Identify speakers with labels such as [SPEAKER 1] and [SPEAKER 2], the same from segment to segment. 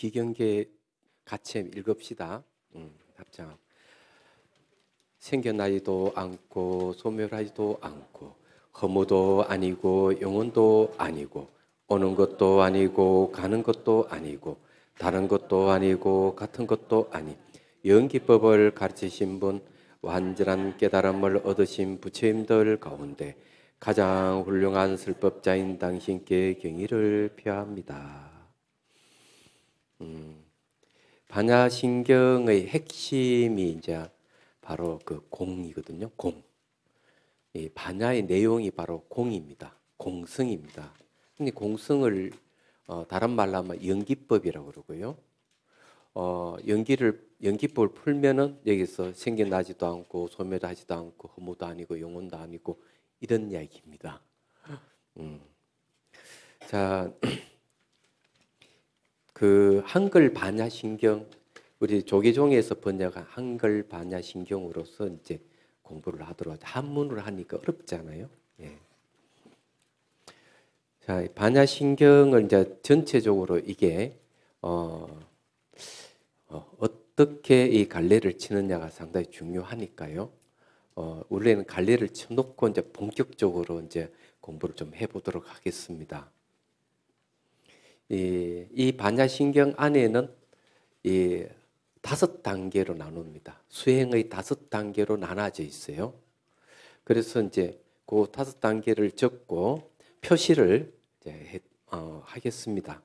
[SPEAKER 1] 기경계 같이 읽읍시다. 음, 답장. 생겨 나이도 않고 소멸하지도 않고 허무도 아니고 영혼도 아니고 오는 것도 아니고 가는 것도 아니고 다른 것도 아니고 같은 것도 아니 영기법을 가르치신 분 완전한 깨달음을 얻으신 부처님들 가운데 가장 훌륭한 슬법자인 당신께 경의를 표합니다. 음, 반야신경의 핵심이 이제 바로 그 공이거든요. 공. 이 반야의 내용이 바로 공입니다. 공성입니다. 근데 공성을 어, 다른 말로 하면 연기법이라고 그러고요. 어, 연기를 연기법을 풀면은 여기서 생겨나지도 않고 소멸하지도 않고 허무도 아니고 영혼도 아니고 이런 이야기입니다. 음. 자, 그 한글 반야신경 우리 조계종에서 번역한 한글 반야신경으로서 이제 공부를 하도록 한문을 하니까 어렵잖아요. 예. 자, 반야신경을 이제 전체적으로 이게 어, 어, 떻게이 갈래를 치느냐가 상당히 중요하니까요. 어, 원래는 갈래를 쳐놓고 이제 본격적으로 이제 공부를 좀 해보도록 하겠습니다. 이, 이 반야신경 안에는 이 다섯 단계로 나눕니다. 수행의 다섯 단계로 나눠져 있어요. 그래서 이제 그 다섯 단계를 적고 표시를 해, 어, 하겠습니다.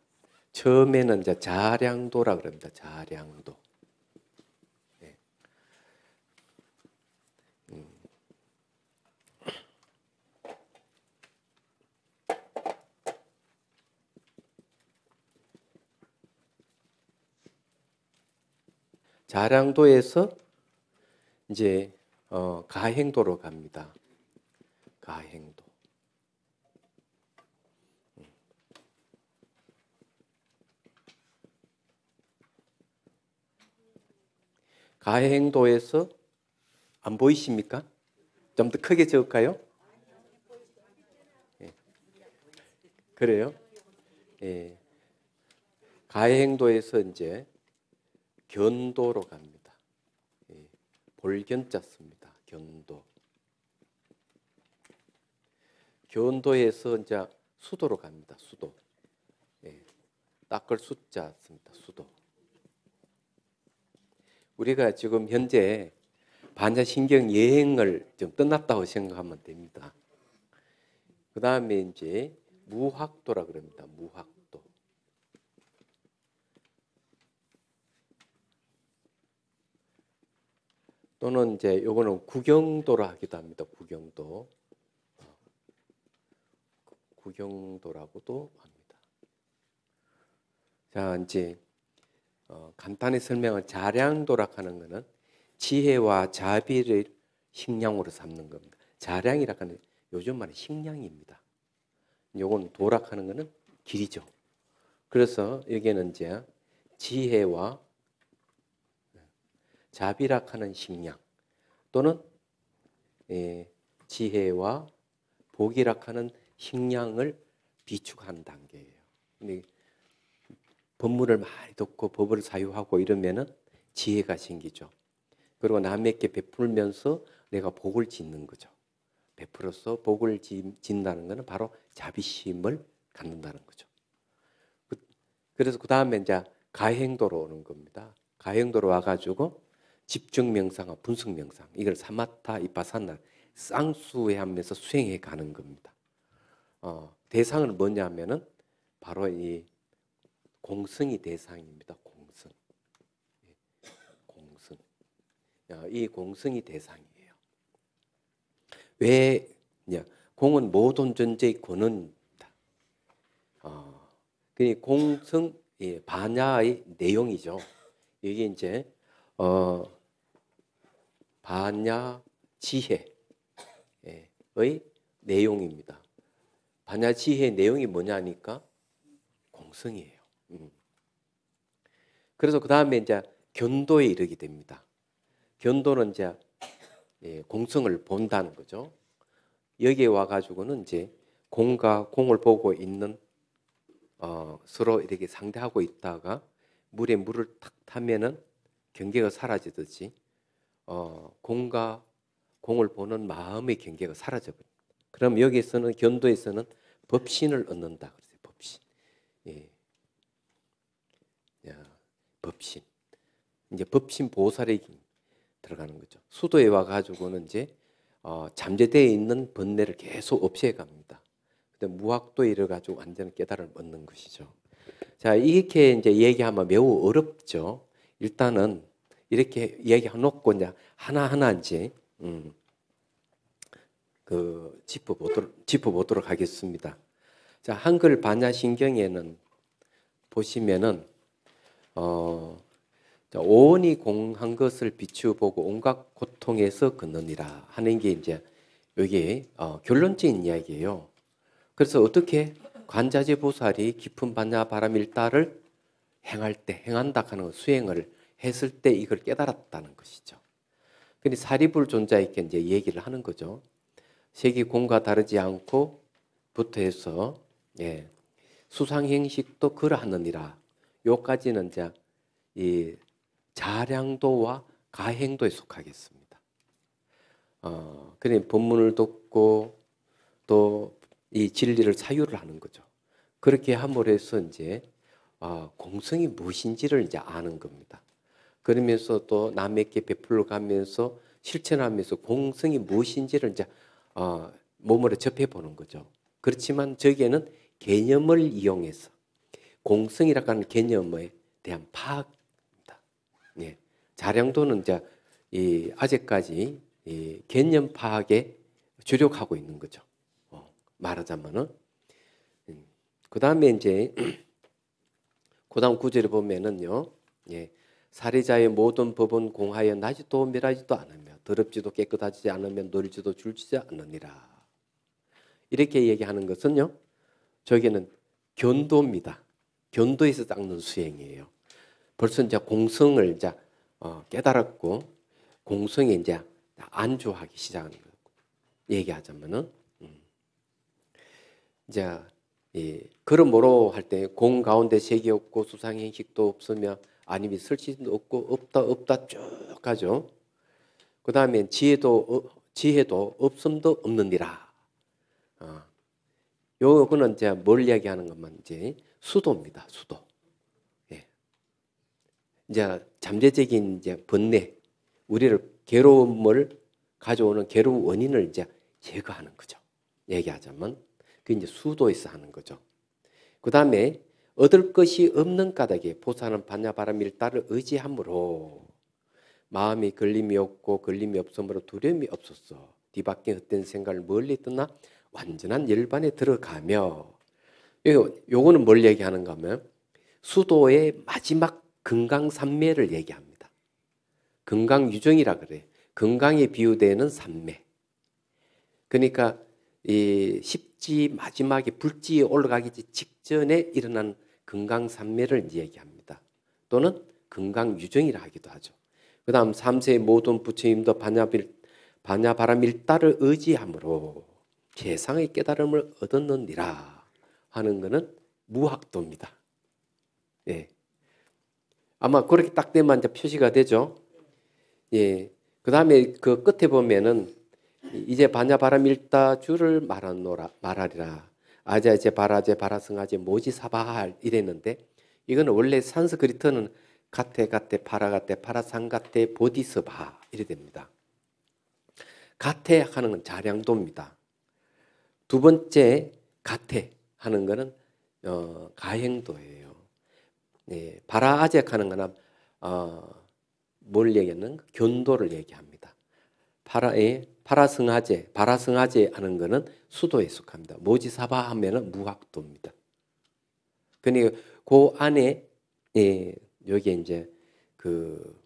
[SPEAKER 1] 처음에는 이제 자량도라 그럽니다. 자량도. 자량도에서 이제 어, 가행도로 갑니다. 가행도. 가행도에서 안 보이십니까? 좀 더 크게 적을까요? 예. 그래요? 예. 가행도에서 이제 견도로 갑니다. 예, 볼견자 씁니다. 견도. 견도에서 이제 수도로 갑니다. 수도. 예, 닦을 숫자 씁니다. 수도. 우리가 지금 현재 반자신경 여행을 좀 떠났다고 생각하면 됩니다. 그 다음에 이제 무학도라 그럽니다. 무학. 또는 이제 요거는 구경도라 하기도 합니다. 구경도. 구경도라고도 합니다. 자, 이제 어, 간단히 설명을 자량도락하는 것은 지혜와 자비를 식량으로 삼는 겁니다. 자량이라 하는 요즘 말은 식량입니다. 요건 도락하는 것은 길이죠. 그래서 여기는 이제 지혜와 자비락하는 식량 또는 예, 지혜와 복이락하는 식량을 비축한 단계예요. 근데 법문을 많이 듣고 법을 사유하고 이러면은 지혜가 생기죠. 그리고 남에게 베풀면서 내가 복을 짓는 거죠. 베풀어서 복을 짓는다는 것은 바로 자비심을 갖는다는 거죠. 그, 래서그 다음에 이제 가행도로 오는 겁니다. 가행도로 와가지고 집중 명상과 분석 명상 이걸 사마타 이파산나 쌍수에하면서 수행해 가는 겁니다. 어, 대상은 뭐냐면은 바로 이 공성이 대상입니다. 공성, 예, 공성, 이 공성이 대상이에요. 왜 공은 모든 존재의 권원입니다. 어, 그 공성 예, 반야의 내용이죠. 이게 이제 어, 반야 지혜의 예, 내용입니다. 반야 지혜의 내용이 뭐냐니까 공성이에요. 음. 그래서 그 다음에 이제 견도에 이르게 됩니다. 견도는 이제 예, 공성을 본다는 거죠. 여기에 와가지고는 이제 공과 공을 보고 있는 어, 서로 이렇게 상대하고 있다가 물에 물을 탁 타면은 경계가 사라지듯이 어, 공과 공을 보는 마음의 경계가 사라져 버립니다. 그럼 여기에서는 견도에서는 법신을 얻는다 그러세요. 법신. 예. 야, 법신. 이제 법신 보살이 들어가는 거죠. 수도에 와 가지고는 이제 어, 잠재되어 있는 번뇌를 계속 없애 갑니다. 근데 무학도에 이래 가지고 완전 깨달음을 얻는 것이죠. 자, 이렇게 이제 얘기하면 매우 어렵죠. 일단은 이렇게 얘기해놓고 이제 하나하나 이제 음, 그 짚어보도록, 짚어보도록 하겠습니다. 자 한글 반야신경에는 보시면은 어, 오온이 공한 것을 비추어보고 온갖 고통에서 걷느니라 하는 게 이제 여기 어, 결론적인 이야기예요. 그래서 어떻게 관자재 보살이 깊은 반야 바람일다를 행할 때 행한다 하는 수행을 했을 때 이걸 깨달았다는 것이죠. 근데 사리불 존자에게 이제 얘기를 하는 거죠. 색이 공과 다르지 않고 부터 해서 예, 수상 행식도 그러하느니라. 요까지는 이제 이 자량도와 가행도에 속하겠습니다. 어, 그러 본문을 듣고 또 이 진리를 사유를 하는 거죠. 그렇게 함으로 해서 이제 어, 공성이 무엇인지를 이제 아는 겁니다. 그러면서 또 남에게 베풀러 가면서 실천하면서 공성이 무엇인지를 이제 어, 몸으로 접해 보는 거죠. 그렇지만 저기에는 개념을 이용해서 공성이라고 하는 개념에 대한 파악입니다. 예. 자량도는 이제 이 아직까지 이 개념 파악에 주력하고 있는 거죠. 어, 말하자면은 음. 그 다음에 이제 그다음 구절에 보면은요, 예, 사리자의 모든 법은 공하여 나지도 멸하지도 않으며 더럽지도 깨끗하지 않으며 놀지도 줄지지 않느니라. 이렇게 얘기하는 것은요. 저기는 견도입니다. 견도에서 닦는 수행이에요. 벌써 이제 공성을 이제 어, 깨달았고 공성에 이제 안주하기 시작하는 거예 얘기하자면은 음. 이제 예, 그러므로 할 때 공 가운데 색이 없고 수상행식도 없으며 아니면 있을 도 없고 없다 없다 쭉 가죠. 그 다음엔 지혜도 지혜도 없음도 없느니라. 어. 요거는 제뭘 이야기하는 것만 이제 수도입니다. 수도. 예. 이제 잠재적인 이제 번뇌, 우리를 괴로움을 가져오는 괴로움 원인을 이제 제거하는 거죠. 얘기하자면 그 이제 수도에서 하는 거죠. 그 다음에 얻을 것이 없는 까닭에 보사는 반야바람 일달을 의지함으로 마음이 걸림이 없고 걸림이 없으므로 두려움이 없었어. 뒤바뀐 네 헛된 생각을 멀리 떠나 완전한 열반에 들어가며 요, 거는뭘 얘기하는가 하면 수도의 마지막 금강 산매를 얘기합니다. 금강 유정이라 그래. 금강에 비유되는 산매 그러니까 이 십지 마지막에 불지에 올라가기 직전에 일어난 금강산매를 얘기합니다. 또는 금강유정이라 하기도 하죠. 그 다음 3세의 모든 부처님도 반야빌, 반야바람 일따를 의지함으로 개상의 깨달음을 얻었느니라 하는 것은 무학도입니다. 예. 아마 그렇게 딱 되면 이제 표시가 되죠. 예. 그 다음에 그 끝에 보면은 이제 반야바람 일다 주를 말하노라, 말하리라. 아자제, 바라제, 바라승아제, 모지사바할 이랬는데 이건 원래 산스그리트는 가테, 가테, 파라가테, 파라상가테, 보디스바 이래 됩니다. 가테 하는 건 자량도입니다. 두 번째 가테 하는 거는 어, 가행도예요. 네, 바라아제 하는 거는 어, 뭘 얘기하는 견도를 얘기합니다. 파라의 파라승하제, 파라승하제 하는 것은 수도에 속합니다. 모지사바 하면은 무학도입니다. 근데 그 안에 예, 여기 이제 그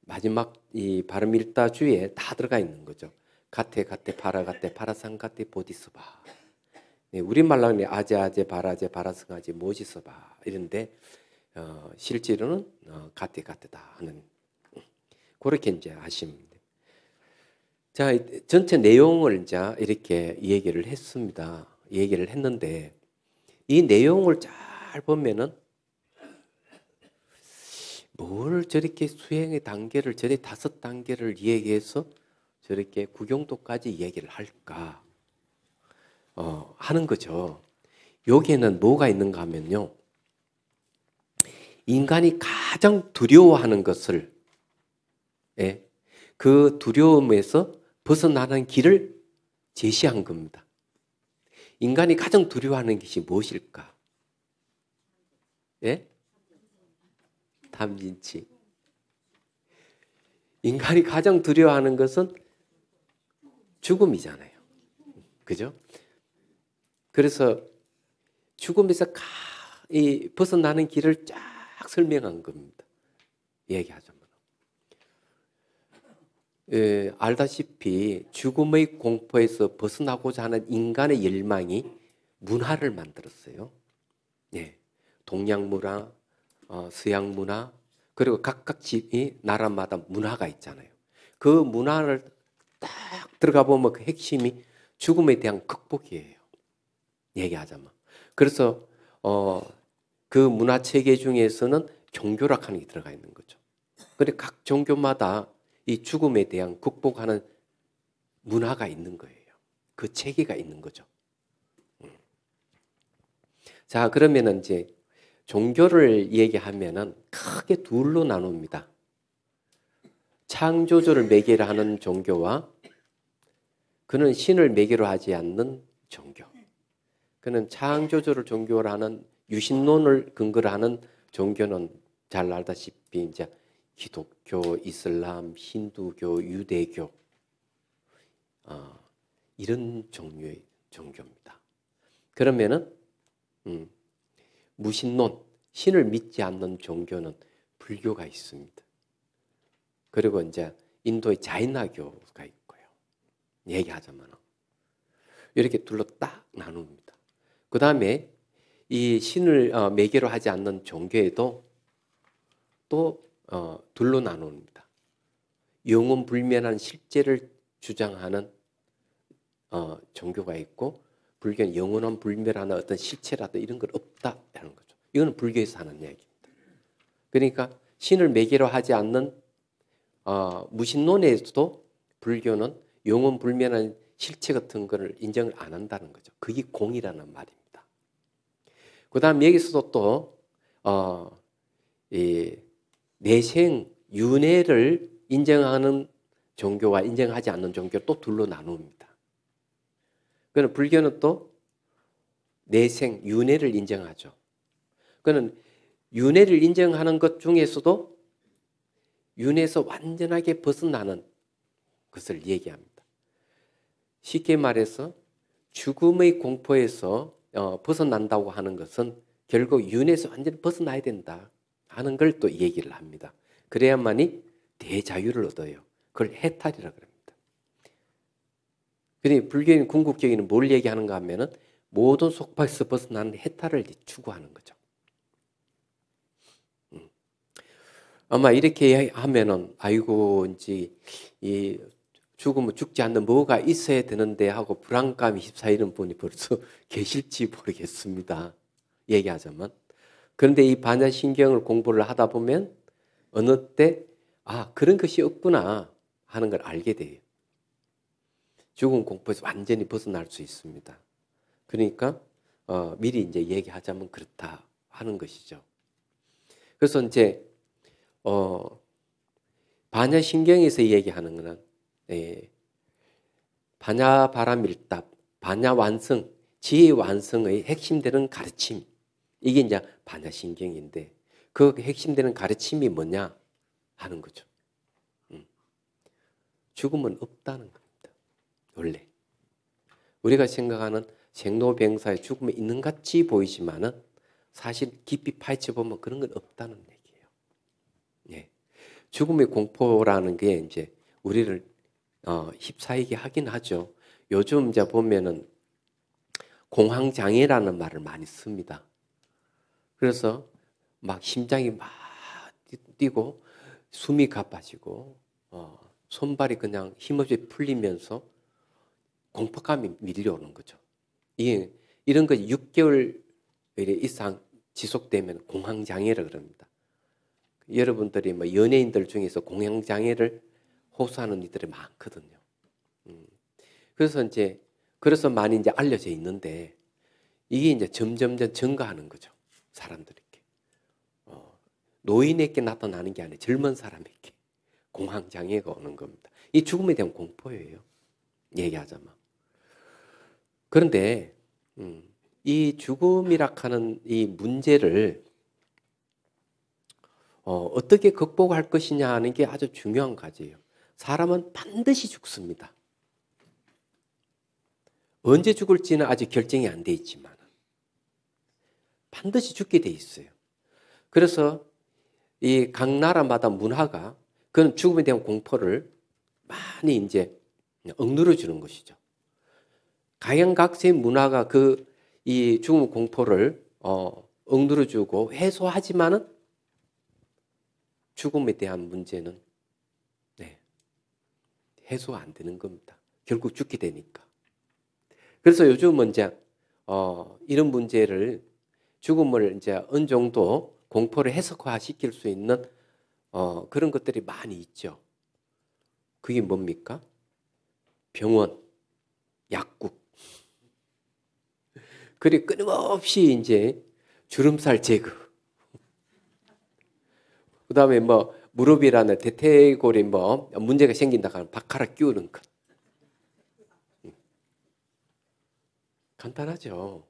[SPEAKER 1] 마지막 이 바르밀다주에 다 들어가 있는 거죠. 가테 가테 파라 가테 파라상 가테 보디스바. 예, 우리말로는 아제 아제 바라제 바라승하제 모지스바 이런데 어, 실제로는 어, 가테 가테다 하는 그렇게 이제 아십니다. 자, 전체 내용을 이제 이렇게 얘기를 했습니다. 얘기를 했는데 이 내용을 잘 보면은 뭘 저렇게 수행의 단계를 저리 다섯 단계를 얘기해서 저렇게 구경도까지 얘기를 할까 어, 하는 거죠. 여기에는 뭐가 있는가 하면요. 인간이 가장 두려워하는 것을 예, 그 두려움에서 벗어나는 길을 제시한 겁니다. 인간이 가장 두려워하는 것이 무엇일까? 예? 탐진치. 인간이 가장 두려워하는 것은 죽음이잖아요. 그죠? 그래서 죽음에서 가, 이 벗어나는 길을 쫙 설명한 겁니다. 얘기하죠. 에, 알다시피 죽음의 공포에서 벗어나고자 하는 인간의 열망이 문화를 만들었어요. 예. 동양 문화, 어, 서양 문화, 그리고 각각 집이 나라마다 문화가 있잖아요. 그 문화를 딱 들어가 보면 그 핵심이 죽음에 대한 극복이에요. 얘기하자면. 그래서 어, 그 문화 체계 중에서는 종교락 하는 게 들어가 있는 거죠. 근데 각 종교마다 이 죽음에 대한 극복하는 문화가 있는 거예요. 그 체계가 있는 거죠. 음. 자, 그러면은 이제 종교를 얘기하면은 크게 둘로 나눕니다. 창조주를 매개로 하는 종교와 그는 신을 매개로 하지 않는 종교. 그는 창조주를 종교로 하는 유신론을 근거로 하는 종교는 잘 알다시피 이제 기독교, 이슬람, 힌두교, 유대교 어, 이런 종류의 종교입니다. 그러면은 음, 무신론 신을 믿지 않는 종교는 불교가 있습니다. 그리고 이제 인도의 자이나교가 있고요. 얘기하자면 이렇게 둘로 딱 나눕니다. 그 다음에 이 신을 어, 매개로 하지 않는 종교에도 또 어, 둘로 나눕니다. 영혼 불면한 실제를 주장하는 어, 종교가 있고 불교는 영원한 불멸하 어떤 실체라든 이런 걸 없다라는 거죠. 이거는 불교에서 하는 이야기입니다. 그러니까 신을 매개로 하지 않는 어, 무신론에서도 불교는 영원 불멸한 실체 같은 것을 인정을 안 한다는 거죠. 그게 공이라는 말입니다. 그 다음 여기서도 또 어, 이 내생 윤회를 인정하는 종교와 인정하지 않는 종교또 둘로 나눕니다. 그는 불교는 또 내생 윤회를 인정하죠. 그는 윤회를 인정하는 것 중에서도 윤회에서 완전하게 벗어나는 것을 얘기합니다. 쉽게 말해서 죽음의 공포에서 어, 벗어난다고 하는 것은 결국 윤회에서 완전히 벗어나야 된다. 하는 걸 또 얘기를 합니다. 그래야만이 대자유를 얻어요. 그걸 해탈이라 그럽니다. 그러니 불교인 궁극적인 뭘 얘기하는가 하면은 모든 속박에서 벗어난 해탈을 추구하는 거죠. 음. 아마 이렇게 하면은 아이고 이제 이 죽으면 죽지 않는 뭐가 있어야 되는데 하고 불안감이 휩싸이는 분이 벌써 계실지 모르겠습니다. 얘기하자면. 그런데 이 반야신경을 공부를 하다 보면 어느 때, 아, 그런 것이 없구나 하는 걸 알게 돼요. 죽음 공포에서 완전히 벗어날 수 있습니다. 그러니까, 어, 미리 이제 얘기하자면 그렇다 하는 것이죠. 그래서 이제, 어, 반야신경에서 얘기하는 것은 예, 반야바라밀답, 반야완성, 지혜완성의 핵심되는 가르침. 이게 이제 반야신경인데 그 핵심되는 가르침이 뭐냐 하는 거죠. 음. 죽음은 없다는 겁니다. 원래 우리가 생각하는 생로병사의 죽음이 있는 같이 보이지만은 사실 깊이 파헤쳐 보면 그런 건 없다는 얘기예요. 예. 죽음의 공포라는 게 이제 우리를 어, 휩싸이게 하긴 하죠. 요즘 이제 보면은 공황장애라는 말을 많이 씁니다. 그래서 막 심장이 막 뛰고 숨이 가빠지고 어, 손발이 그냥 힘없이 풀리면서 공포감이 밀려오는 거죠. 이게 이런 거 6개월 이상 지속되면 공황장애라 그럽니다. 여러분들이 뭐 연예인들 중에서 공황장애를 호소하는 이들이 많거든요. 음. 그래서 이제 그래서 많이 이제 알려져 있는데 이게 이제 점점점 증가하는 거죠. 사람들에게 어, 노인에게 나타나는 게 아니라 젊은 사람에게 공황장애가 오는 겁니다. 이 죽음에 대한 공포예요. 얘기하자면. 그런데 음, 이 죽음이라 하는 이 문제를 어, 떻게 극복할 것이냐 하는 게 아주 중요한 가지예요. 사람은 반드시 죽습니다. 언제 죽을지는 아직 결정이 안돼 있지만 반드시 죽게 돼 있어요. 그래서 이 각 나라마다 문화가 그런 죽음에 대한 공포를 많이 이제 억누르 주는 것이죠. 각양각색 문화가 그 이 죽음 공포를 어, 억누르 주고 해소하지만은 죽음에 대한 문제는 네, 해소안 되는 겁니다. 결국 죽게 되니까. 그래서 요즘은 이제 어, 이런 문제를 죽음을 이제 어느 정도 공포를 해석화 시킬 수 있는 어, 그런 것들이 많이 있죠. 그게 뭡니까? 병원, 약국. 그리고 끊임없이 이제 주름살 제거. 그 다음에 뭐 무릎이라는 대퇴골이 뭐 문제가 생긴다 하면 바카라 끼우는 것. 음. 간단하죠.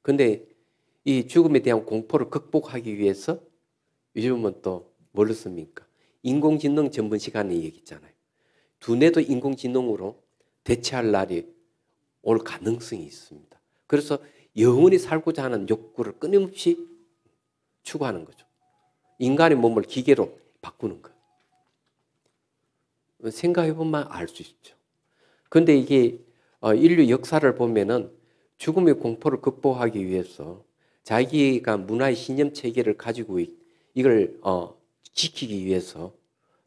[SPEAKER 1] 근데 이 죽음에 대한 공포를 극복하기 위해서 요즘은 또 뭘로 씁니까? 인공지능 전문 시간에 얘기했잖아요. 두뇌도 인공지능으로 대체할 날이 올 가능성이 있습니다. 그래서 영원히 살고자 하는 욕구를 끊임없이 추구하는 거죠. 인간의 몸을 기계로 바꾸는 거. 생각해보면 알 수 있죠. 그런데 이게 어, 인류 역사를 보면은 죽음의 공포를 극복하기 위해서 자기가 문화의 신념 체계를 가지고 이걸 어, 지키기 위해서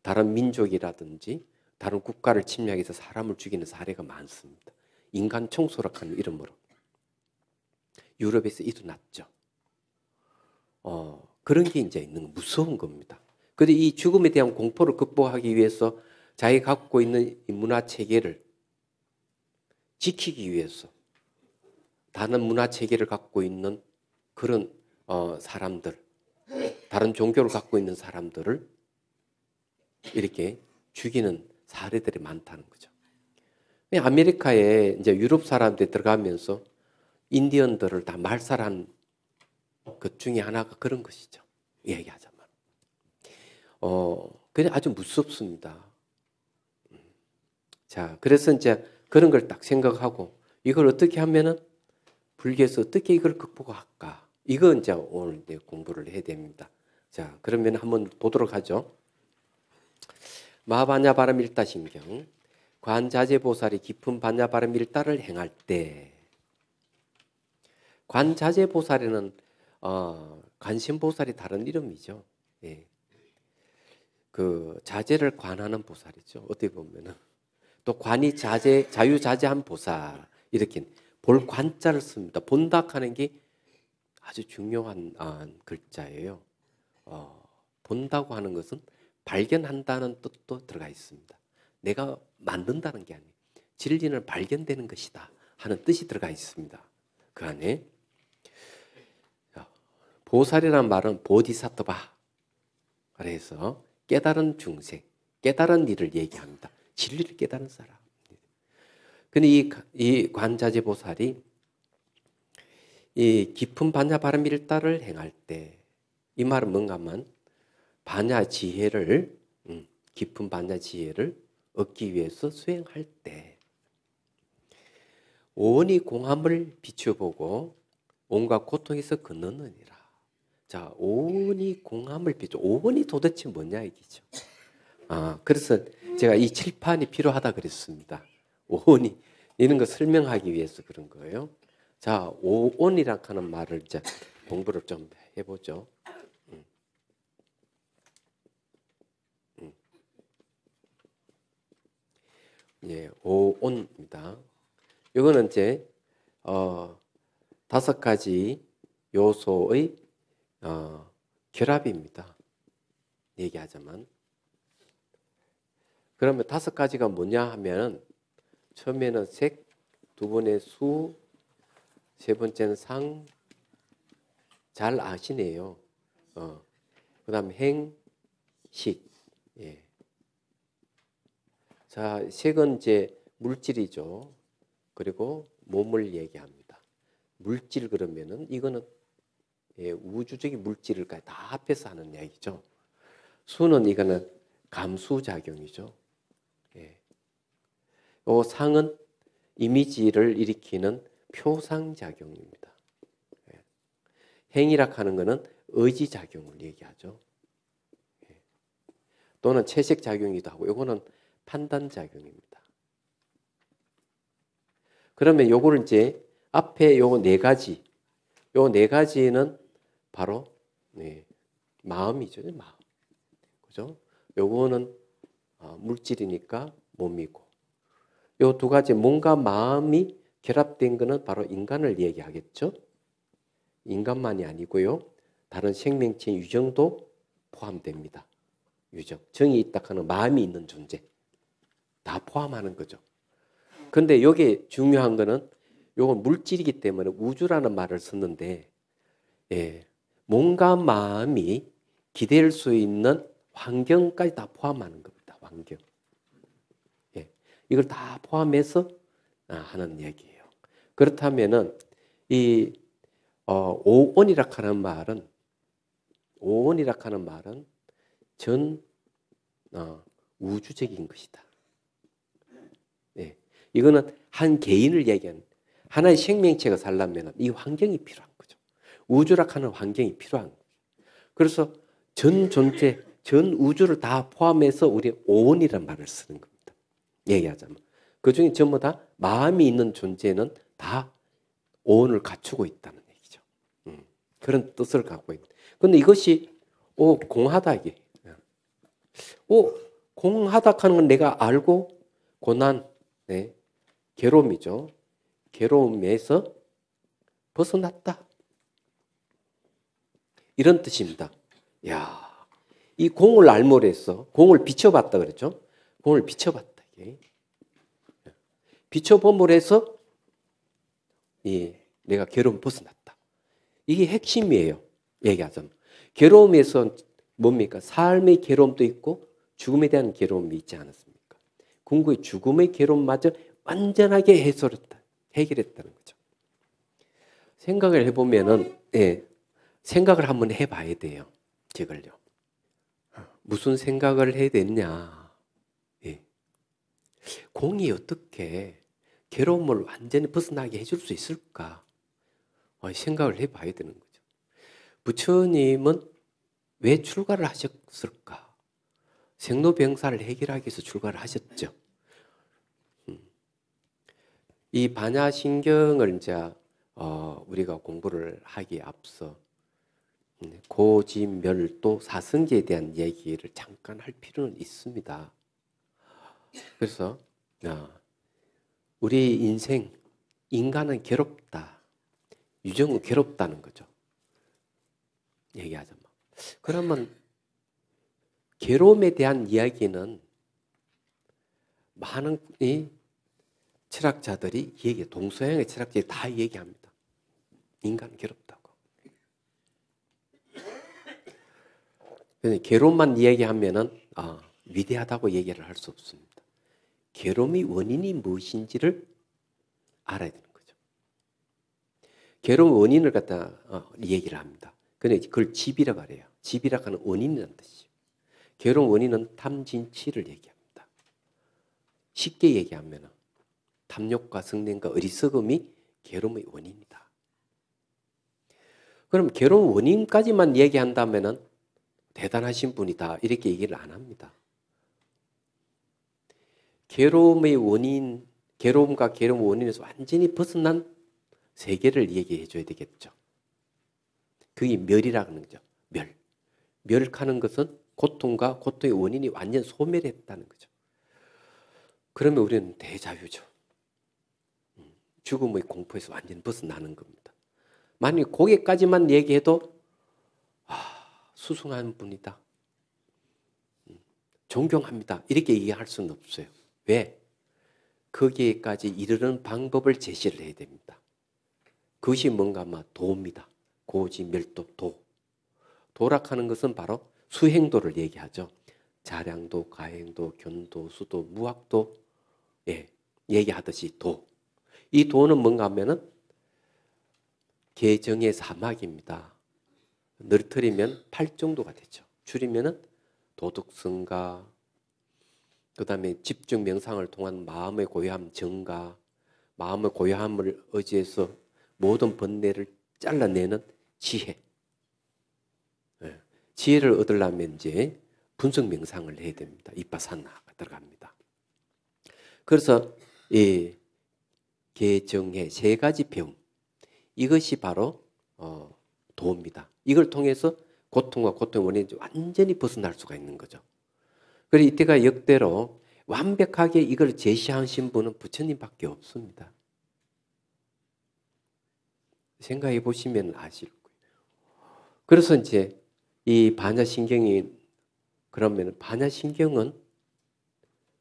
[SPEAKER 1] 다른 민족이라든지 다른 국가를 침략해서 사람을 죽이는 사례가 많습니다. 인간 청소라는 이름으로 유럽에서 이어났죠 어, 그런 게 이제 있는 무서운 겁니다. 그런데이 죽음에 대한 공포를 극복하기 위해서 자기 갖고 있는 문화 체계를 지키기 위해서 다른 문화 체계를 갖고 있는 그런 어, 사람들, 다른 종교를 갖고 있는 사람들을 이렇게 죽이는 사례들이 많다는 거죠. 아메리카에 이제 유럽 사람들이 들어가면서 인디언들을 다 말살한 것 중에 하나가 그런 것이죠. 얘기하자면. 어, 그게 아주 무섭습니다. 음. 자, 그래서 이제 그런 걸 딱 생각하고 이걸 어떻게 하면은 불교에서 어떻게 이걸 극복할까? 이건 이제 오늘 이제 공부를 해야 됩니다. 자, 그러면 한번 보도록 하죠. 마바냐 바람일다 신경. 관자재보살이 깊은 반야바람일다를 행할 때 관자재보살에는 어, 관심보살이 다른 이름이죠. 예. 그 자재를 관하는 보살이죠. 어떻게 보면은 또 관이 자재 자유자재한 보살 이렇게 볼 관자를 씁니다. 본다하는 게 아주 중요한 아, 글자예요. 어, 본다고 하는 것은 발견한다는 뜻도 들어가 있습니다. 내가 만든다는 게 아니에요. 진리는 발견되는 것이다 하는 뜻이 들어가 있습니다. 그 안에 보살이란 말은 보디사토바 그래서 깨달은 중생, 깨달은 일을 얘기합니다. 진리를 깨달은 사람. 근데 이, 이 관자재 보살이 이 깊은 반야 바람 일따을 행할 때 이 말은 뭔가면 하 반야 지혜를 음, 깊은 반야 지혜를 얻기 위해서 수행할 때 오온이 공함을 비춰보고 온갖 고통에서 건너느니라. 자, 오온이 공함을 비춰. 오온이 도대체 뭐냐 이기죠. 아, 그래서 제가 이 칠판이 필요하다 그랬습니다. 오온이 이런 거 설명하기 위해서 그런 거예요. 자, 오온이라 하는 말을 이제 공부를 좀 해보죠. 음. 음. 예, 오온입니다. 이거는 이제 어, 다섯 가지 요소의 어, 결합입니다. 얘기하자면. 그러면 다섯 가지가 뭐냐 하면 처음에는 색, 두 번에 수, 세 번째는 상, 잘 아시네요. 어. 그 다음 행, 식. 예. 자, 색은 이제 물질이죠. 그리고 몸을 얘기합니다. 물질 그러면은 이거는 예, 우주적인 물질을다 합해서 하는 이야기죠. 수는 이거는 감수작용이죠. 예. 상은 이미지를 일으키는 표상작용입니다. 예. 행위라 하는 것은 의지작용을 얘기하죠. 예. 또는 채식작용이기도 하고 요거는 판단작용입니다. 그러면 요거를 이제 앞에 요 네 가지 요 네 가지는 바로 네, 마음이죠. 마음. 그죠? 요거는 아, 물질이니까 몸이고 요 두 가지 몸과 마음이 결합된 것은 바로 인간을 얘기하겠죠. 인간만이 아니고요. 다른 생명체의 유정도 포함됩니다. 유정. 정이 있다 하는 마음이 있는 존재. 다 포함하는 거죠. 근데 여기 중요한 거는 요건 물질이기 때문에 우주라는 말을 썼는데 예, 몸과 마음이 기댈 수 있는 환경까지 다 포함하는 겁니다. 환경. 예, 이걸 다 포함해서 아, 하는 얘기예요. 그렇다면은 이 어, 오온이라 하는 말은 오온이라 하는 말은 전 어, 우주적인 것이다. 예. 이거는 한 개인을 얘기하 하나의 생명체가 살려면 이 환경이 필요한 거죠. 우주라 하는 환경이 필요한 거죠. 그래서 전 존재, 전 우주를 다 포함해서 우리 오온이란 말을 쓰는 겁니다. 얘기하자면 그 중에 전부 다 마음이 있는 존재는 다 오원을 갖추고 있다는 얘기죠. 음, 그런 뜻을 갖고 있는. 근데 이것이 오 어, 공하다 이게. 오 어, 공하다 하는 건 내가 알고 고난, 네, 괴로움이죠. 괴로움에서 벗어났다. 이런 뜻입니다. 야, 이 공을 알모해서 공을 비춰봤다 그랬죠. 공을 비춰봤다. 이게. 비춰봄을 해서 예, 내가 괴로움 벗어났다. 이게 핵심이에요. 얘기하자면. 괴로움에선 뭡니까? 삶의 괴로움도 있고 죽음에 대한 괴로움이 있지 않았습니까? 궁구의 죽음의 괴로움마저 완전하게 해소했다. 해결했다는 거죠. 생각을 해보면은, 예, 생각을 한번 해봐야 돼요. 제걸요. 아, 무슨 생각을 해야 됐냐. 예. 공이 어떻게 괴로움을 완전히 벗어나게 해줄 수 있을까? 어, 생각을 해봐야 되는 거죠. 부처님은 왜 출가를 하셨을까? 생로병사를 해결하기 위해서 출가를 하셨죠. 음. 이 반야신경을 이제 어 우리가 공부를 하기 앞서 음, 고지멸도 사승기에 대한 얘기를 잠깐 할 필요는 있습니다. 그래서 아 우리 인생 인간은 괴롭다. 유정은 괴롭다는 거죠. 얘기하자면. 그러면 괴로움에 대한 이야기는 많은 이 철학자들이 얘기, 동서양의 철학자들이 다 얘기합니다. 인간은 괴롭다고. 괴로움만 이야기하면은 아, 위대하다고 얘기를 할 수 없습니다. 괴로움의 원인이 무엇인지를 알아야 되는 거죠. 괴로움 원인을 갖다 어, 얘기를 합니다. 근데 그걸 집이라고 해요. 집이라 하는 원인이라 뜻이에요. 괴로움 원인은 탐진치를 얘기합니다. 쉽게 얘기하면 탐욕과 성냄과 어리석음이 괴로움의 원인이다. 그럼 괴로움 원인까지만 얘기한다면 대단하신 분이다 이렇게 얘기를 안 합니다. 괴로움의 원인, 괴로움과 괴로움 원인에서 완전히 벗어난 세계를 얘기해 줘야 되겠죠. 그게 멸이라는 거죠. 멸. 멸하는 것은 고통과 고통의 원인이 완전 소멸했다는 거죠. 그러면 우리는 대자유죠. 음, 죽음의 공포에서 완전 벗어나는 겁니다. 만약 거기까지만 얘기해도 아, 수승한 분이다. 음, 존경합니다. 이렇게 얘기할 수는 없어요. 왜? 거기에까지 이르는 방법을 제시를 해야 됩니다. 그것이 뭔가 아마 도입니다. 고지, 멸도, 도. 도락하는 것은 바로 수행도를 얘기하죠. 자량도, 가행도, 견도, 수도, 무학도, 예, 얘기하듯이 도. 이 도는 뭔가 하면은 계정의 사막입니다. 늘트리면 팔정도가 되죠. 줄이면은 도덕성과 그 다음에 집중 명상을 통한 마음의 고요함 증가, 마음의 고요함을 의지해서 모든 번뇌를 잘라내는 지혜. 예, 지혜를 얻으려면 이제 분석 명상을 해야 됩니다. 이빠산나가 들어갑니다. 그래서 이 개정해 세 가지 병 이것이 바로 어, 도입니다. 이걸 통해서 고통과 고통 원인이 완전히 벗어날 수가 있는 거죠. 그리고 이때가 역대로 완벽하게 이걸 제시하신 분은 부처님밖에 없습니다. 생각해 보시면 아실 거예요. 그래서 이제 이 반야신경이 그러면 반야신경은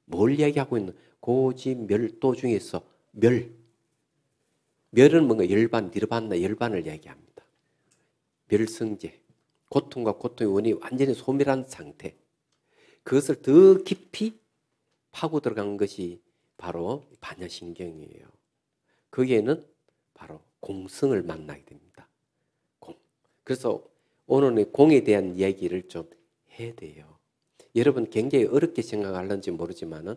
[SPEAKER 1] 뭘 이야기하고 있는 고지 멸도 중에서 멸 멸은 뭔가 열반 니르반나 열반을 이야기합니다. 멸성제 고통과 고통의 원이 완전히 소멸한 상태 그것을 더 깊이 파고 들어간 것이 바로 반야신경이에요. 거기에는 바로 공성을 만나게 됩니다. 공. 그래서 오늘은 공에 대한 이야기를 좀 해야 돼요. 여러분 굉장히 어렵게 생각하는지 모르지만은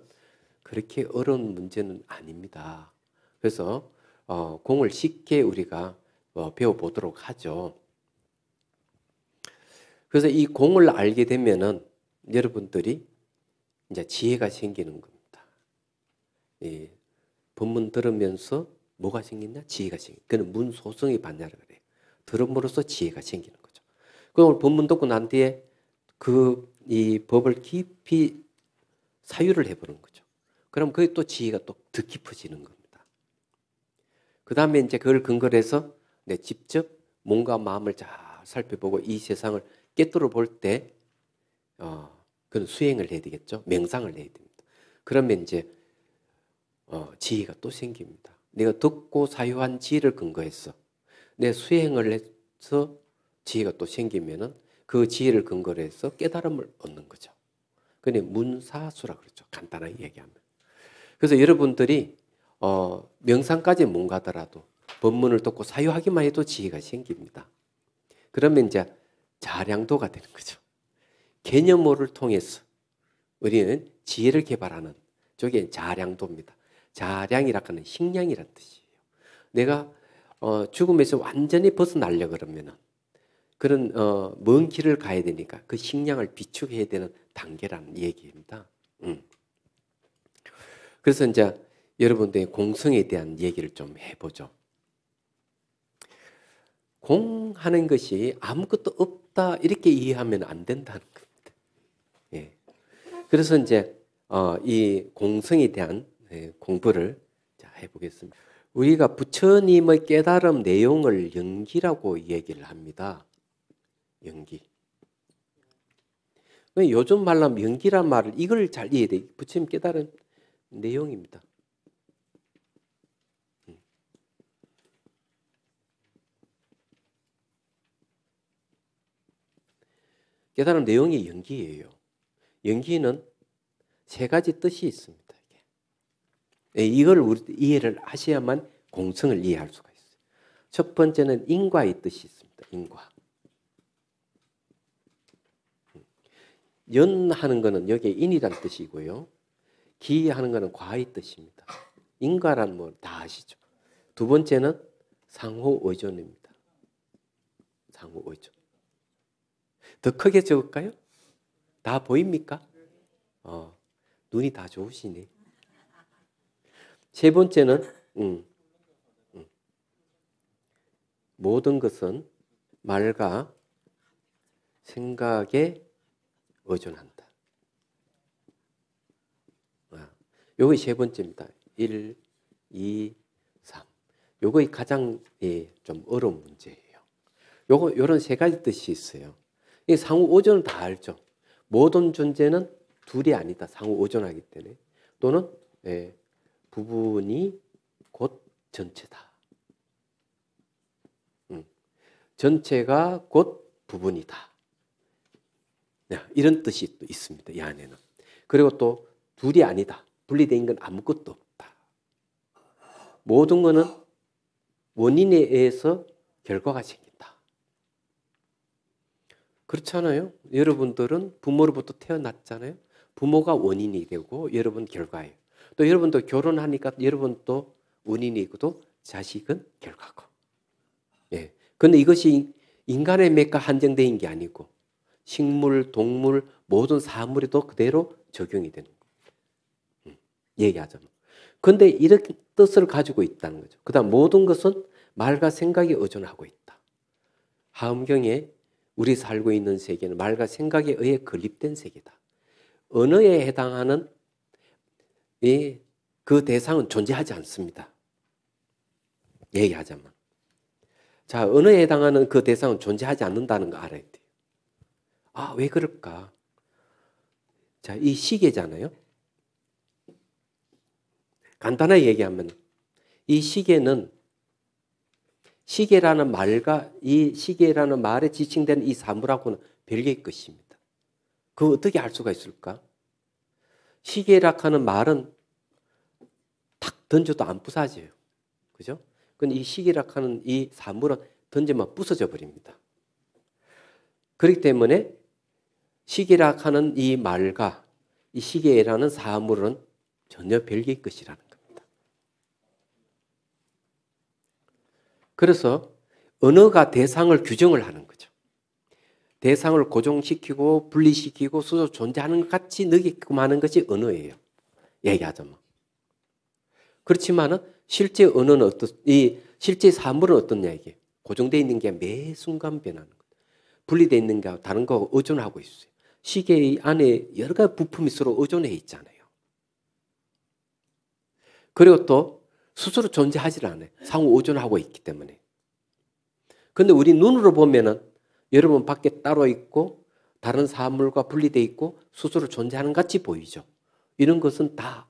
[SPEAKER 1] 그렇게 어려운 문제는 아닙니다. 그래서 어, 공을 쉽게 우리가 어, 배워보도록 하죠. 그래서 이 공을 알게 되면은 여러분들이 이제 지혜가 생기는 겁니다. 예, 본문 들으면서 뭐가 생겼냐? 지혜가 생긴. 그는 문소성이 반야라 그래요. 들음으로써 지혜가 생기는 거죠. 그럼 본문 듣고 난 뒤에 그 이 법을 깊이 사유를 해보는 거죠. 그럼 그게 또 지혜가 또더 깊어지는 겁니다. 그 다음에 이제 그걸 근거로 해서 내 직접 몸과 마음을 잘 살펴보고 이 세상을 깨뜨려 볼 때, 어, 그건 수행을 해야 되겠죠. 명상을 해야 됩니다. 그러면 이제 어, 지혜가 또 생깁니다. 내가 듣고 사유한 지혜를 근거해서 내 수행을 해서 지혜가 또 생기면은 그 지혜를 근거로 해서 깨달음을 얻는 거죠. 그게 문사수라 그러죠. 간단하게 얘기하면. 그래서 여러분들이 어, 명상까지 못 가더라도 법문을 듣고 사유하기만 해도 지혜가 생깁니다. 그러면 이제 자량도가 되는 거죠. 개념어를 통해서 우리는 지혜를 개발하는 저게 자량도입니다. 자량이라 하는 식량이란 뜻이에요. 내가 어, 죽음에서 완전히 벗어나려 그러면은 그런 어, 먼 길을 가야 되니까 그 식량을 비축해야 되는 단계라는 얘기입니다. 음. 그래서 이제 여러분들의 공성에 대한 얘기를 좀 해보죠. 공하는 것이 아무것도 없다 이렇게 이해하면 안 된다는 겁니다. 그래서 이제 어, 이 공성에 대한 네, 공부를 해보겠습니다. 우리가 부처님의 깨달음 내용을 연기라고 얘기를 합니다. 연기. 요즘 말로 연기란 말을 이걸 잘 이해해. 부처님 깨달은 내용입니다. 음. 깨달은 내용이 연기예요. 연기는 세 가지 뜻이 있습니다. 예, 이걸 우리 이해를 하셔야만 공성을 이해할 수가 있어요. 첫 번째는 인과의 뜻이 있습니다. 인과. 연하는 거는 여기에 인이란 뜻이고요. 기하는 거는 과의 뜻입니다. 인과란 뭐다 아시죠? 두 번째는 상호 의존입니다. 상호 의존. 더 크게 적을까요? 다 보입니까? 어, 눈이 다 좋으시네. 세 번째는 음, 음. 모든 것은 말과 생각에 의존한다. 아, 요거 세 번째입니다. 1, 2, 3. 요거 가장 예, 좀 어려운 문제예요. 요거 요런 세 가지 뜻이 있어요. 이 상호 의존을 다 알죠. 모든 존재는 둘이 아니다. 상호 의존하기 때문에 또는 예, 부분이 곧 전체다. 음, 전체가 곧 부분이다. 야, 이런 뜻이 또 있습니다. 이 안에는 그리고 또 둘이 아니다. 분리된 건 아무것도 없다. 모든 것은 원인에 의해서 결과가 생긴다. 그렇잖아요. 여러분들은 부모로부터 태어났잖아요. 부모가 원인이 되고 여러분 결과예요. 또 여러분도 결혼하니까 여러분도 원인이고 또 자식은 결과고. 예. 근데 이것이 인간의 맥과 한정된 게 아니고 식물, 동물, 모든 사물에도 그대로 적용이 되는 거예요. 얘기하자 음. 근데 이런 뜻을 가지고 있다는 거죠. 그 다음 모든 것은 말과 생각에 의존하고 있다. 하음경에 우리 살고 있는 세계는 말과 생각에 의해 건립된 세계다. 언어에 해당하는 이, 그 대상은 존재하지 않습니다. 얘기하자면. 자, 언어에 해당하는 그 대상은 존재하지 않는다는 거 알아야 돼요. 아, 왜 그럴까? 자, 이 시계잖아요. 간단하게 얘기하면 이 시계는 시계라는 말과 이 시계라는 말에 지칭된 이 사물하고는 별개의 것입니다. 그 어떻게 알 수가 있을까? 시계락하는 말은 탁 던져도 안 부사져요. 그죠? 근데 이 시계락하는 이 사물은 던지면 부서져 버립니다. 그렇기 때문에 시계락하는 이 말과 이 시계라는 사물은 전혀 별개의 것이라는 그래서 언어가 대상을 규정을 하는 거죠. 대상을 고정시키고 분리시키고 스스로 존재하는 것 같이 느끼고 하는 것이 언어예요. 얘기하자면. 예, 그렇지만은 실제 언어는 어떤 이 실제 사물은 어떤 얘기예요? 고정되어 있는 게 매 순간 변하는 거예요. 분리되어 있는 게 다른 거 의존하고 있어요. 시계 안에 여러 가지 부품이 서로 의존해 있잖아요. 그리고 또 스스로 존재하지 않아요. 상호 오존하고 있기 때문에. 근데 우리 눈으로 보면은 여러분 밖에 따로 있고 다른 사물과 분리돼 있고 스스로 존재하는 같이 보이죠. 이런 것은 다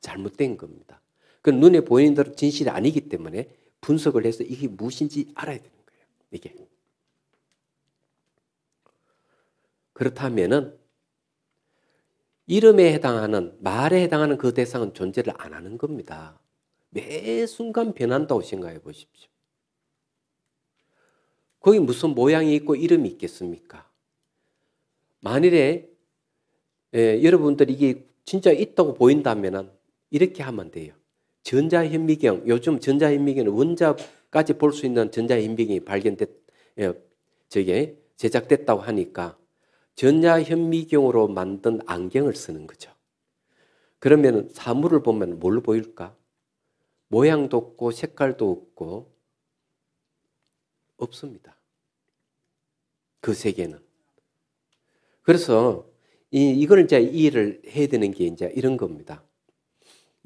[SPEAKER 1] 잘못된 겁니다. 그 눈에 보이는 대로 진실이 아니기 때문에 분석을 해서 이게 무엇인지 알아야 되는 거예요. 이게. 그렇다면은 이름에 해당하는 말에 해당하는 그 대상은 존재를 안 하는 겁니다. 매 순간 변한다고 생각해 보십시오. 거기 무슨 모양이 있고 이름이 있겠습니까? 만일에 예, 여러분들 이게 진짜 있다고 보인다면 이렇게 하면 돼요. 전자현미경, 요즘 전자현미경은 원자까지 볼 수 있는 전자현미경이 발견됐, 예, 저게 제작됐다고 하니까 전자현미경으로 만든 안경을 쓰는 거죠. 그러면 사물을 보면 뭘로 보일까? 모양도 없고 색깔도 없고 없습니다. 그 세계는. 그래서 이, 이걸 이제 이해를 해야 되는 게 이제 이런 겁니다.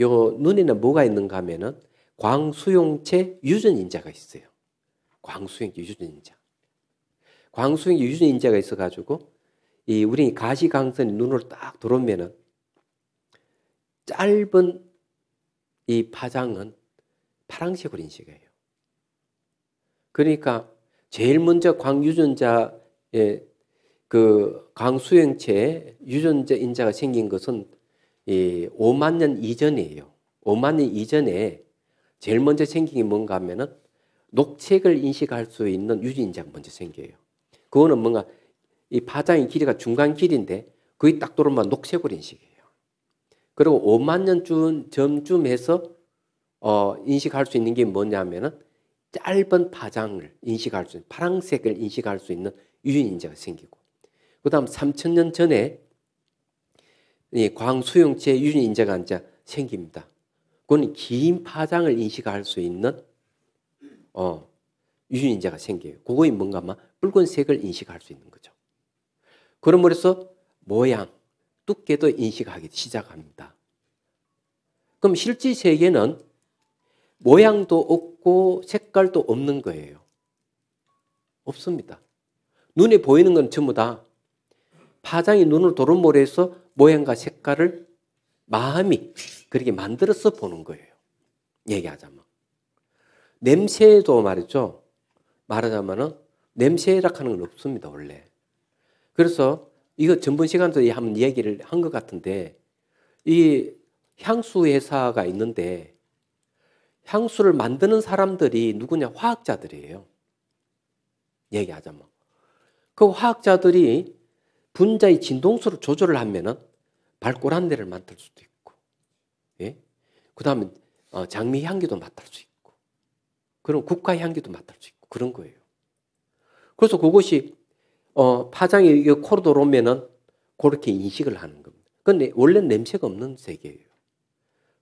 [SPEAKER 1] 요 눈에는 뭐가 있는가 하면은 광수용체 유전인자가 있어요. 광수용체 유전인자. 광수용체 유전인자가 있어가지고 이 우리 가시광선이 눈으딱 들어오면은 짧은 이 파장은 파랑색으로 인식해요. 그러니까 제일 먼저 광유전자의 그 광수행체에 유전자 인자가 생긴 것은 이 5만 년 이전이에요. 5만 년 이전에 제일 먼저 생긴 게 뭔가 하면은 녹색을 인식할 수 있는 유전자가 먼저 생겨요. 그거는 뭔가 이 파장의 길이가 중간 길인데 거의 딱 도로만 녹색으로 인식해요. 그리고 5만 년쯤점쯤 해서 어, 인식할 수 있는 게 뭐냐면은 짧은 파장을 인식할 수 있는 파란색을 인식할 수 있는 유인자가 생기고 그다음 3천 년 전에 이 광수용체 유인자가 이제 생깁니다. 그건 긴 파장을 인식할 수 있는 어, 유인자가 생겨요. 그거이 뭔가 막 붉은색을 인식할 수 있는 거죠. 그럼으로써 모양, 두께도 인식하기 시작합니다. 그럼 실제 세계는 모양도 없고 색깔도 없는 거예요. 없습니다. 눈에 보이는 건 전부 다 파장이 눈을 도루몰해서 모양과 색깔을 마음이 그렇게 만들어서 보는 거예요. 얘기하자면. 냄새도 말이죠. 말하자면은 냄새라 하는 건 없습니다, 원래. 그래서 이거 전번 시간도 한번 얘기를 한 것 같은데 이 향수 회사가 있는데 향수를 만드는 사람들이 누구냐 화학자들이에요. 얘기하자면 그 화학자들이 분자의 진동수를 조절을 하면은 발꼬란내를 맡을 수도 있고, 예? 그 다음에 어, 장미 향기도 맡을 수 있고, 그런 국가 향기도 맡을 수 있고 그런 거예요. 그래서 그것이 어, 파장이 코로 들어오면은 그렇게 인식을 하는 겁니다. 근데 원래 냄새가 없는 세계예요.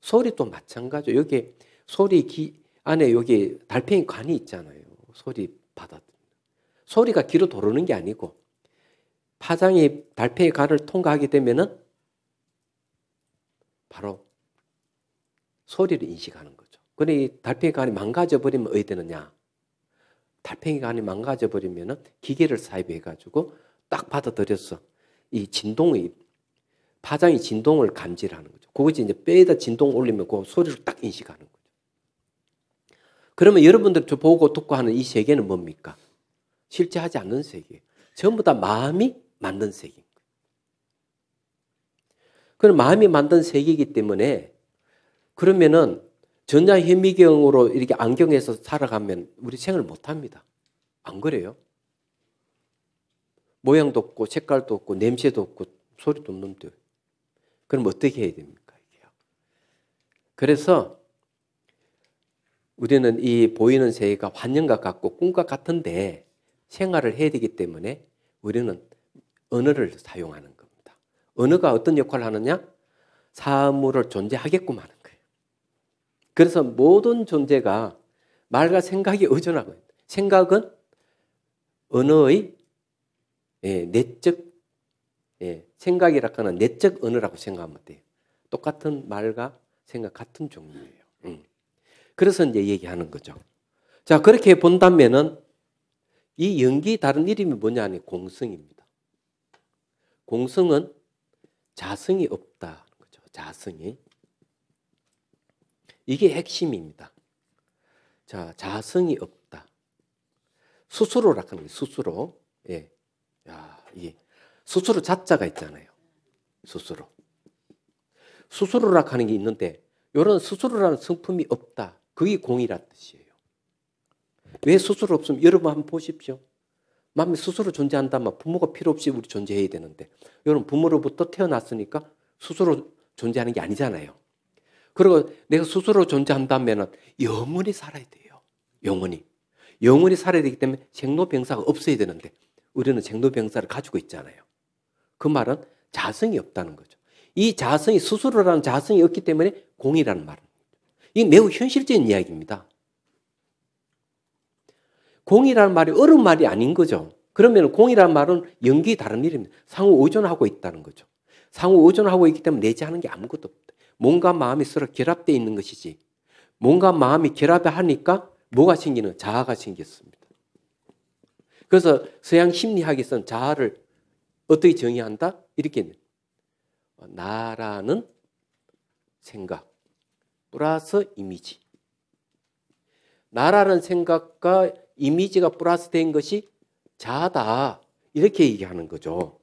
[SPEAKER 1] 소리도 마찬가지. 여기 소리 귀 안에 여기 달팽이 관이 있잖아요. 소리 받아 소리가 귀로 도르는 게 아니고 파장이 달팽이 관을 통과하게 되면은 바로 소리를 인식하는 거죠. 그데이 달팽이 관이 망가져 버리면 어디 되느냐? 달팽이가 안에 망가져 버리면은 기계를 사입해 가지고 딱 받아들여서 이 진동이 파장이 진동을 감지 하는 거죠. 그것이 이제 뼈에다 진동 올리면 그 소리를 딱 인식하는 거죠. 그러면 여러분들 저 보고 듣고 하는 이 세계는 뭡니까? 실제 하지 않는 세계. 전부 다 마음이 만든 세계 그럼 마음이 만든 세계이기 때문에 그러면은 전자현미경으로 이렇게 안경에서 살아가면 우리 생을 못합니다. 안 그래요? 모양도 없고 색깔도 없고 냄새도 없고 소리도 없는데 그럼 어떻게 해야 됩니까? 그래서 우리는 이 보이는 세계가 환영과 같고 꿈과 같은데 생활을 해야 되기 때문에 우리는 언어를 사용하는 겁니다. 언어가 어떤 역할을 하느냐? 사물을 존재하게끔 하 그래서 모든 존재가 말과 생각이 의존하고 있다. 생각은 언어의 예, 내적 예, 생각이라 하는 내적 언어라고 생각하면 돼요. 똑같은 말과 생각 같은 종류예요. 음. 그래서 이제 얘기하는 거죠. 자 그렇게 본다면은 이 연기 다른 이름이 뭐냐니 공성입니다. 공성은 자성이 없다는 거죠. 그렇죠? 자성이 이게 핵심입니다. 자, 자성이 없다. 스스로라고 하는 게 스스로. 예. 야, 이 예. 스스로 자자가 있잖아요. 스스로. 스스로라고 하는 게 있는데 이런 스스로라는 성품이 없다. 그게 공이란 뜻이에요. 왜 스스로 없으면 여러분 한번 보십시오. 마음이 스스로 존재한다면 부모가 필요 없이 우리 존재해야 되는데 여러분 부모로부터 태어났으니까 스스로 존재하는 게 아니잖아요. 그리고 내가 스스로 존재한다면 영원히 살아야 돼요. 영원히. 영원히 살아야 되기 때문에 생로병사가 없어야 되는데 우리는 생로병사를 가지고 있잖아요. 그 말은 자성이 없다는 거죠. 이 자성이 스스로라는 자성이 없기 때문에 공이라는 말입니다. 이 매우 현실적인 이야기입니다. 공이라는 말이 어려 말이 아닌 거죠. 그러면 공이라는 말은 연기 다른 일입니다. 상호 의존하고 있다는 거죠. 상호 의존하고 있기 때문에 내지하는 게 아무것도 없다. 몸과 마음이 서로 결합되어 있는 것이지 몸과 마음이 결합을 하니까 뭐가 생기는 자아가 생겼습니다. 그래서 서양 심리학에서는 자아를 어떻게 정의한다? 이렇게 나라는 생각 플러스 이미지 나라는 생각과 이미지가 플러스 된 것이 자아다 이렇게 얘기하는 거죠.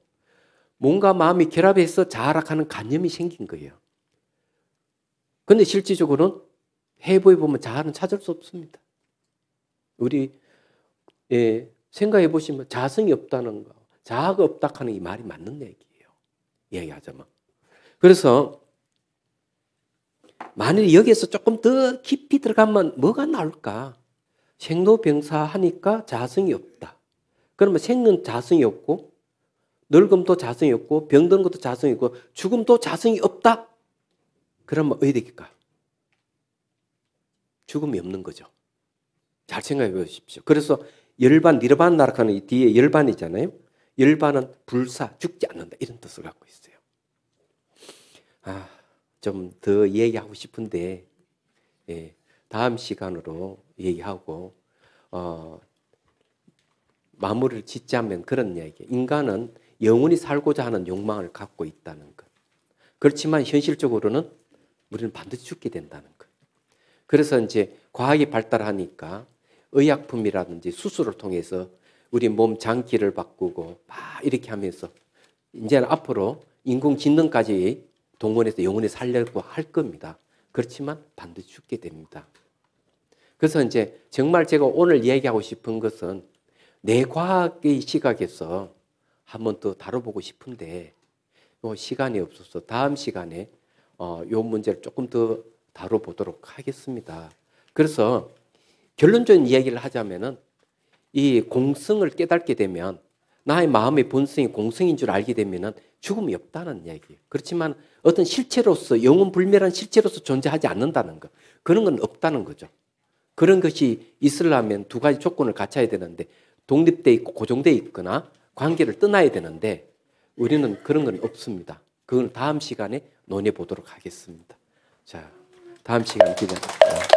[SPEAKER 1] 몸과 마음이 결합해서 자아락하는 관념이 생긴 거예요. 근데 실질적으로는 해보해 보면 자아는 찾을 수 없습니다. 우리 예, 생각해 보시면 자성이 없다는 거, 자아가 없다 하는 이 말이 맞는 얘기예요. 얘기하자면. 그래서 만일 여기에서 조금 더 깊이 들어가면 뭐가 나올까? 생로병사 하니까 자성이 없다. 그러면 생은 자성이 없고 늙음도 자성이 없고 병든 것도 자성이 있고 죽음도 자성이 없다. 그러면 뭐 어디 될까? 죽음이 없는 거죠. 잘 생각해 보십시오. 그래서 열반, 니르반 나락하는 뒤에 열반이잖아요. 열반은 불사, 죽지 않는다. 이런 뜻을 갖고 있어요. 아, 좀 더 얘기하고 싶은데, 예, 다음 시간으로 얘기하고, 어, 마무리를 짓자면 그런 이야기. 인간은 영원히 살고자 하는 욕망을 갖고 있다는 것. 그렇지만 현실적으로는 우리는 반드시 죽게 된다는 거예요. 그래서 이제 과학이 발달하니까 의약품이라든지 수술을 통해서 우리 몸 장기를 바꾸고 막 이렇게 하면서 이제는 앞으로 인공지능까지 동원해서 영혼을 살려고 할 겁니다. 그렇지만 반드시 죽게 됩니다. 그래서 이제 정말 제가 오늘 이야기하고 싶은 것은 내과학의 시각에서 한번 또 다뤄보고 싶은데 뭐 시간이 없어서 다음 시간에 어, 요 문제를 조금 더 다뤄보도록 하겠습니다. 그래서 결론적인 이야기를 하자면은 이 공성을 깨닫게 되면 나의 마음의 본성이 공성인 줄 알게 되면은 죽음이 없다는 이야기예요. 그렇지만 어떤 실체로서 영혼 불멸한 실체로서 존재하지 않는다는 것 그런 건 없다는 거죠. 그런 것이 있으려면 두 가지 조건을 갖춰야 되는데 독립돼 있고 고정돼 있거나 관계를 떠나야 되는데 우리는 그런 건 없습니다. 그건 다음 시간에 논의해 보도록 하겠습니다. 자, 다음 시간 기대합니다.